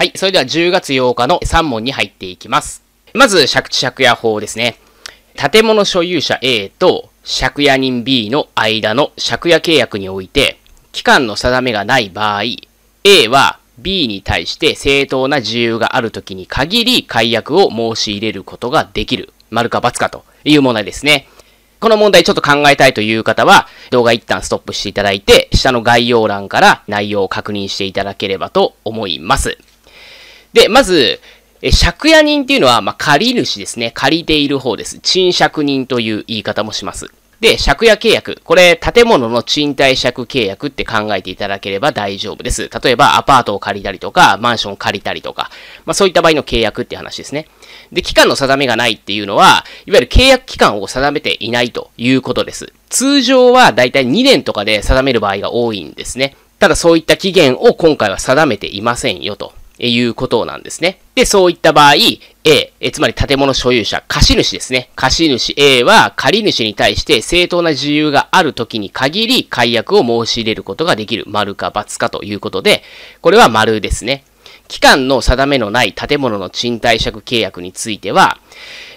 はい、それでは10月8日の3問に入っていきます。まず、借地借家法ですね。建物所有者 A と借家人 B の間の借家契約において、期間の定めがない場合、A は B に対して正当な自由があるときに限り解約を申し入れることができる。丸か×かという問題ですね。この問題ちょっと考えたいという方は、動画一旦ストップしていただいて、下の概要欄から内容を確認していただければと思います。で、まず、え、借家人っていうのは、まあ、借り主ですね。借りている方です。賃借人という言い方もします。で、借家契約。これ、建物の賃貸借契約って考えていただければ大丈夫です。例えば、アパートを借りたりとか、マンションを借りたりとか、まあ、そういった場合の契約って話ですね。で、期間の定めがないっていうのは、いわゆる契約期間を定めていないということです。通常は、だいたい2年とかで定める場合が多いんですね。ただ、そういった期限を今回は定めていませんよと。いうことなんですね。で、そういった場合、A、えつまり建物所有者、貸主ですね。貸主 A は借主に対して正当な自由がある時に限り解約を申し入れることができる。丸か×かということで、これは丸ですね。期間の定めのない建物の賃貸借契約については、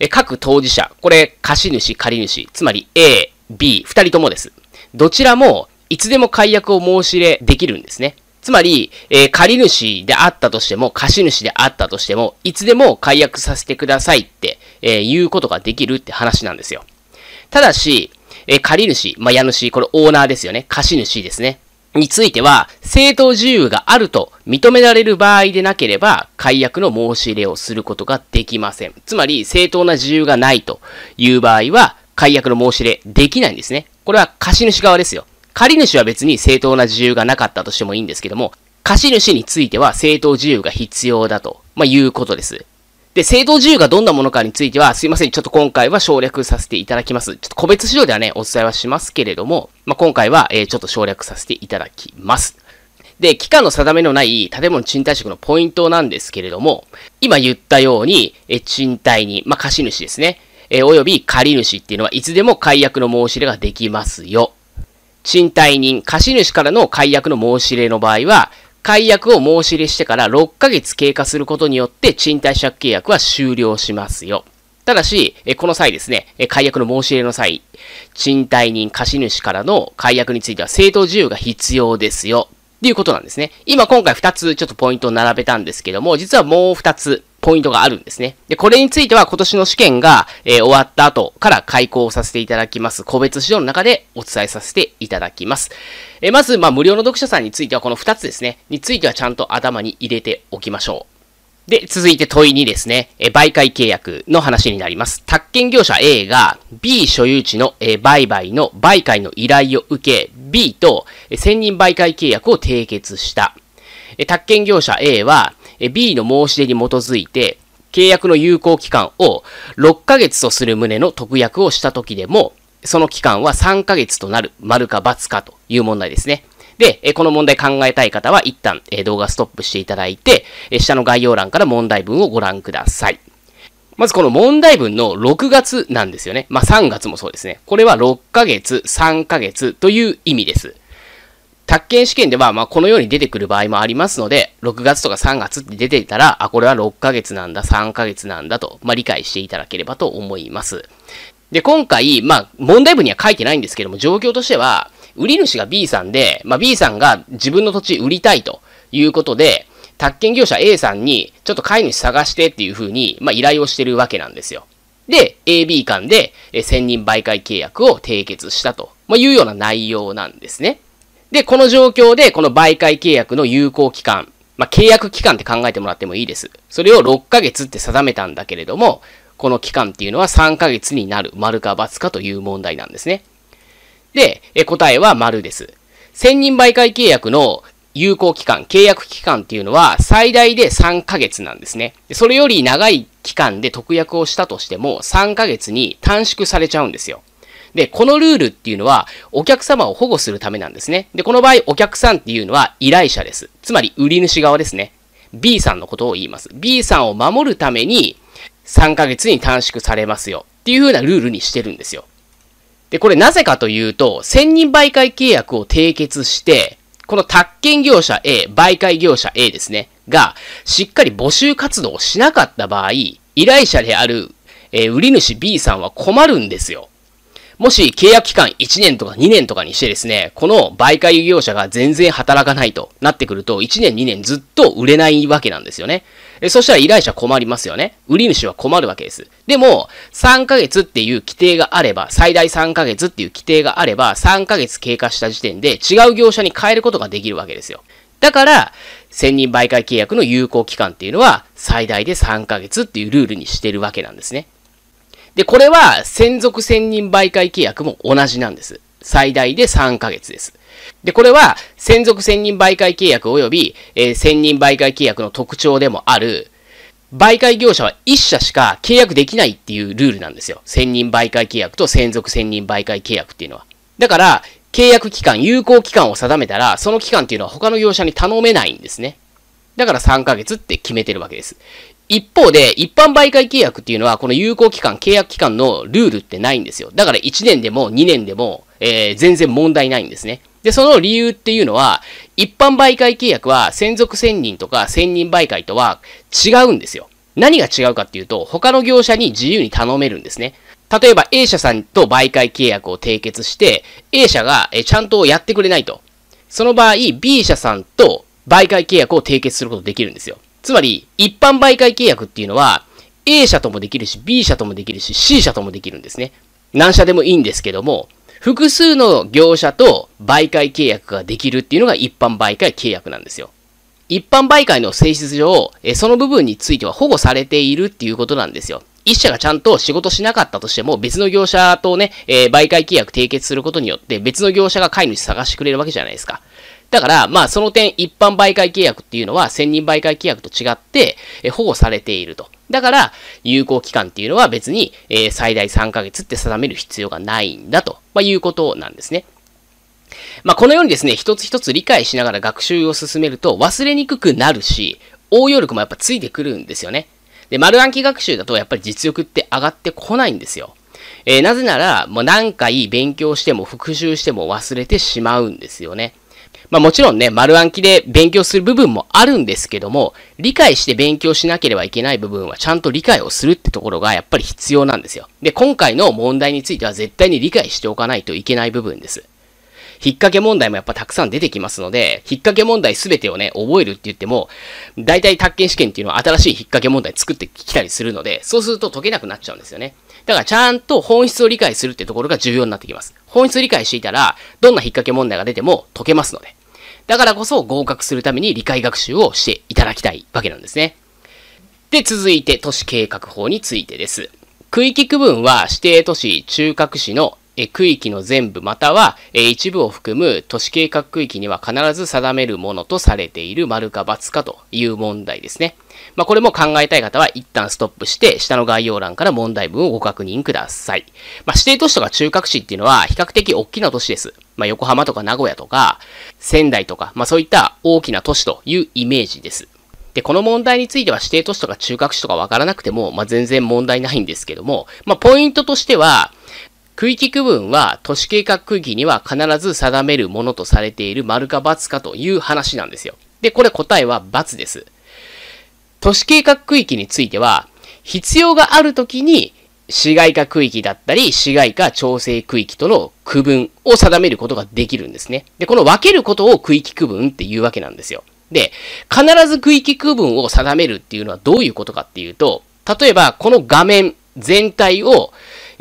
え各当事者、これ貸主、借主、つまり A、B、二人ともです。どちらもいつでも解約を申し入れできるんですね。つまり、えー、借り主であったとしても、貸主であったとしても、いつでも解約させてくださいって、えー、言うことができるって話なんですよ。ただし、えー、借り主、まあ、家主、これオーナーですよね。貸主ですね。については、正当自由があると認められる場合でなければ、解約の申し入れをすることができません。つまり、正当な自由がないという場合は、解約の申し入れできないんですね。これは貸主側ですよ。借り主は別に正当な自由がなかったとしてもいいんですけども、貸主については正当自由が必要だと、まあ、いうことです。で、正当自由がどんなものかについては、すいません、ちょっと今回は省略させていただきます。ちょっと個別指導ではね、お伝えはしますけれども、まあ、今回は、えー、ちょっと省略させていただきます。で、期間の定めのない建物賃貸借のポイントなんですけれども、今言ったように、え賃貸に、まあ、貸主ですね、えおよび借り主っていうのは、いつでも解約の申し入れができますよ。賃貸人、貸主からの解約の申し入れの場合は、解約を申し入れしてから6ヶ月経過することによって賃貸借契約は終了しますよ。ただし、この際ですね、解約の申し入れの際、賃貸人、貸主からの解約については正当自由が必要ですよ。っていうことなんですね。今今回2つちょっとポイントを並べたんですけども、実はもう2つポイントがあるんですね。で、これについては今年の試験が、えー、終わった後から開講させていただきます。個別指導の中でお伝えさせていただきます。えー、まず、まあ、無料の読者さんについてはこの2つですね。についてはちゃんと頭に入れておきましょう。で、続いて問い2ですね。えー、媒介契約の話になります。宅建業者 A が B 所有地の、えー、売買の媒介の依頼を受け、B と、えー、専任媒介契約を締結した。え宅建業者 A は、え B の申し出に基づいて、契約の有効期間を6ヶ月とする旨の特約をした時でも、その期間は3ヶ月となる、丸か×かという問題ですね。で、この問題考えたい方は一旦動画ストップしていただいて、下の概要欄から問題文をご覧ください。まずこの問題文の6月なんですよね。まあ3月もそうですね。これは6ヶ月、3ヶ月という意味です。宅建試験では、まあ、このように出てくる場合もありますので、6月とか3月って出ていたら、あ、これは6ヶ月なんだ、3ヶ月なんだと、まあ、理解していただければと思います。で、今回、まあ、問題文には書いてないんですけども、状況としては、売り主が B さんで、まあ、B さんが自分の土地売りたいということで、宅建業者 A さんに、ちょっと飼い主探してっていうふうに、まあ、依頼をしてるわけなんですよ。で、AB 間で、え、1000人媒介契約を締結したと、まあ、いうような内容なんですね。で、この状況で、この媒介契約の有効期間、まあ、契約期間って考えてもらってもいいです。それを6ヶ月って定めたんだけれども、この期間っていうのは3ヶ月になる、丸か×かという問題なんですね。で、え答えは丸です。専任媒介契約の有効期間、契約期間っていうのは最大で3ヶ月なんですね。それより長い期間で特約をしたとしても3ヶ月に短縮されちゃうんですよ。で、このルールっていうのは、お客様を保護するためなんですね。で、この場合、お客さんっていうのは依頼者です。つまり、売り主側ですね。B さんのことを言います。B さんを守るために、3ヶ月に短縮されますよ。っていう風なルールにしてるんですよ。で、これなぜかというと、千人媒介契約を締結して、この宅建業者 A、媒介業者 A ですね、が、しっかり募集活動をしなかった場合、依頼者である、えー、売り主 B さんは困るんですよ。もし契約期間1年とか2年とかにしてですね、この媒介業者が全然働かないとなってくると、1年2年ずっと売れないわけなんですよね。そしたら依頼者困りますよね。売り主は困るわけです。でも、3ヶ月っていう規定があれば、最大3ヶ月っていう規定があれば、3ヶ月経過した時点で違う業者に変えることができるわけですよ。だから、専任媒介契約の有効期間っていうのは、最大で3ヶ月っていうルールにしてるわけなんですね。で、これは専属専任媒介契約も同じなんです。最大で3ヶ月です。で、これは専属専任媒介契約及び、えー、専任媒介契約の特徴でもある、媒介業者は1社しか契約できないっていうルールなんですよ。専任媒介契約と専属専任媒介契約っていうのは。だから、契約期間、有効期間を定めたら、その期間っていうのは他の業者に頼めないんですね。だから3ヶ月って決めてるわけです。一方で、一般媒介契約っていうのは、この有効期間、契約期間のルールってないんですよ。だから1年でも2年でも、えー、全然問題ないんですね。で、その理由っていうのは、一般媒介契約は専属専任とか専任媒介とは違うんですよ。何が違うかっていうと、他の業者に自由に頼めるんですね。例えば A 社さんと媒介契約を締結して、A 社がちゃんとやってくれないと。その場合、B 社さんと媒介契約を締結することできるんですよ。つまり、一般媒介契約っていうのは、A 社ともできるし、B 社ともできるし、C 社ともできるんですね。何社でもいいんですけども、複数の業者と媒介契約ができるっていうのが一般媒介契約なんですよ。一般媒介の性質上、その部分については保護されているっていうことなんですよ。一社がちゃんと仕事しなかったとしても、別の業者とね、えー、媒介契約締結することによって、別の業者が飼い主探してくれるわけじゃないですか。だから、まあその点一般媒介契約っていうのは専任媒介契約と違って保護されていると。だから、有効期間っていうのは別に、え最大3ヶ月って定める必要がないんだと、まあ、いうことなんですね。まあ、このようにですね、一つ一つ理解しながら学習を進めると忘れにくくなるし、応用力もやっぱついてくるんですよね。で、丸暗記学習だとやっぱり実力って上がってこないんですよ。えー、なぜなら、もう何回勉強しても復習しても忘れてしまうんですよね。まあもちろんね、丸暗記で勉強する部分もあるんですけども、理解して勉強しなければいけない部分はちゃんと理解をするってところがやっぱり必要なんですよ。で、今回の問題については絶対に理解しておかないといけない部分です。引っ掛け問題もやっぱたくさん出てきますので、引っ掛け問題すべてをね、覚えるって言っても、大体宅建試験っていうのは新しい引っ掛け問題作ってきたりするので、そうすると解けなくなっちゃうんですよね。だからちゃんと本質を理解するってところが重要になってきます。本質を理解していたら、どんな引っ掛け問題が出ても解けますので。だからこそ合格するために理解学習をしていただきたいわけなんですね。で、続いて都市計画法についてです。区域区分は指定都市、中核市のえ区域の全部または、え一部を含む都市計画区域には必ず定めるものとされている丸か×かという問題ですね。まあ、これも考えたい方は一旦ストップして、下の概要欄から問題文をご確認ください。まあ、指定都市とか中核市っていうのは比較的大きな都市です。まあ、横浜とか名古屋とか仙台とか、まあ、そういった大きな都市というイメージです。で、この問題については指定都市とか中核市とかわからなくても、まあ、全然問題ないんですけども、まあ、ポイントとしては、区域区分は都市計画区域には必ず定めるものとされている丸か×かという話なんですよ。で、これ答えは×です。都市計画区域については、必要があるときに市街化区域だったり、市街化調整区域との区分を定めることができるんですね。で、この分けることを区域区分っていうわけなんですよ。で、必ず区域区分を定めるっていうのはどういうことかっていうと、例えばこの画面全体を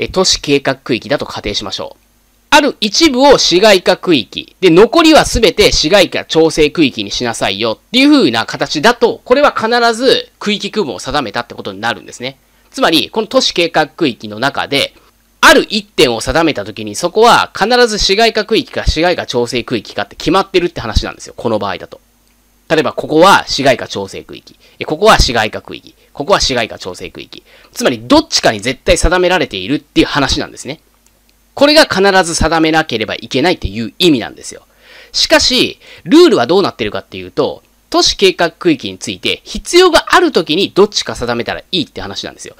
え都市計画区域だと仮定しましょう。ある一部を市街化区域。で、残りはすべて市街化調整区域にしなさいよっていう風な形だと、これは必ず区域区分を定めたってことになるんですね。つまり、この都市計画区域の中で、ある一点を定めた時に、そこは必ず市街化区域か市街化調整区域かって決まってるって話なんですよ。この場合だと。例えば、ここは市街化調整区域。ここは市街化区域。ここは市街化調整区域。つまり、どっちかに絶対定められているっていう話なんですね。これが必ず定めなければいけないっていう意味なんですよ。しかし、ルールはどうなってるかっていうと、都市計画区域について必要がある時にどっちか定めたらいいって話なんですよ。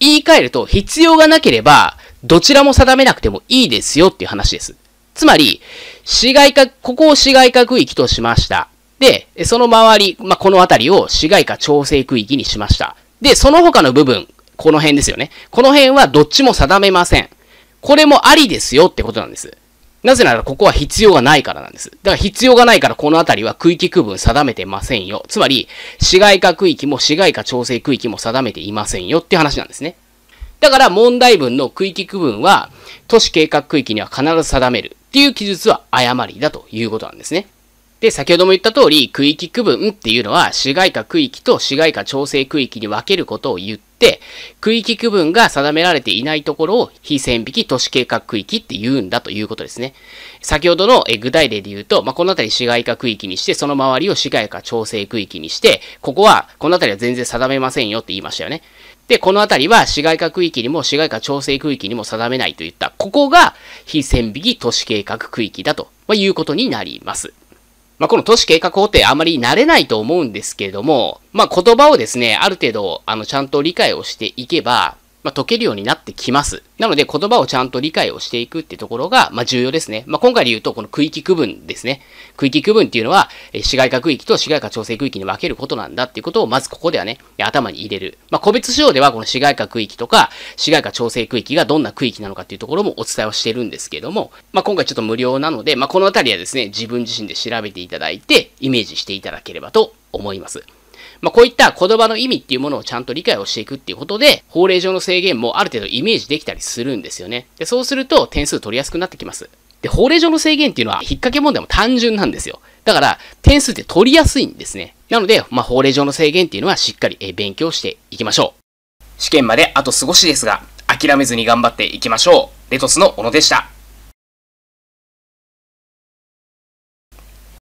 言い換えると、必要がなければ、どちらも定めなくてもいいですよっていう話です。つまり、市街化、ここを市街化区域としました。で、その周り、まあ、この辺りを市街化調整区域にしました。で、その他の部分、この辺ですよね。この辺はどっちも定めません。これもありですよってことなんです。なぜならここは必要がないからなんです。だから必要がないからこの辺りは区域区分定めてませんよ。つまり、市街化区域も市街化調整区域も定めていませんよって話なんですね。だから問題文の区域区分は都市計画区域には必ず定めるっていう記述は誤りだということなんですね。で、先ほども言った通り、区域区分っていうのは、市街化区域と市街化調整区域に分けることを言って、区域区分が定められていないところを非線引き都市計画区域って言うんだということですね。先ほどの具体例で言うと、まあ、この辺り市街化区域にして、その周りを市街化調整区域にして、ここは、この辺りは全然定めませんよって言いましたよね。で、この辺りは市街化区域にも市街化調整区域にも定めないといった、ここが非線引き都市計画区域だと、まあ、いうことになります。まあ、この都市計画法ってあまり慣れないと思うんですけれども、まあ、言葉をですね、ある程度、あの、ちゃんと理解をしていけば、まあ、解けるようになってきます。なので、言葉をちゃんと理解をしていくってところが、まあ、重要ですね。まあ、今回で言うと、この区域区分ですね。区域区分っていうのは、市街化区域と市街化調整区域に分けることなんだっていうことを、まずここではね、頭に入れる。まあ、個別指導では、この市街化区域とか、市街化調整区域がどんな区域なのかっていうところもお伝えをしてるんですけども、まあ、今回ちょっと無料なので、まあ、このあたりはですね、自分自身で調べていただいて、イメージしていただければと思います。まあ、こういった言葉の意味っていうものをちゃんと理解をしていくっていうことで、法令上の制限もある程度イメージできたりするんですよね。で、そうすると点数取りやすくなってきます。で、法令上の制限っていうのは、引っ掛け問題も単純なんですよ。だから、点数って取りやすいんですね。なので、まあ、法令上の制限っていうのはしっかり勉強していきましょう。試験まであと少しですが、諦めずに頑張っていきましょう。レトスの小野でした。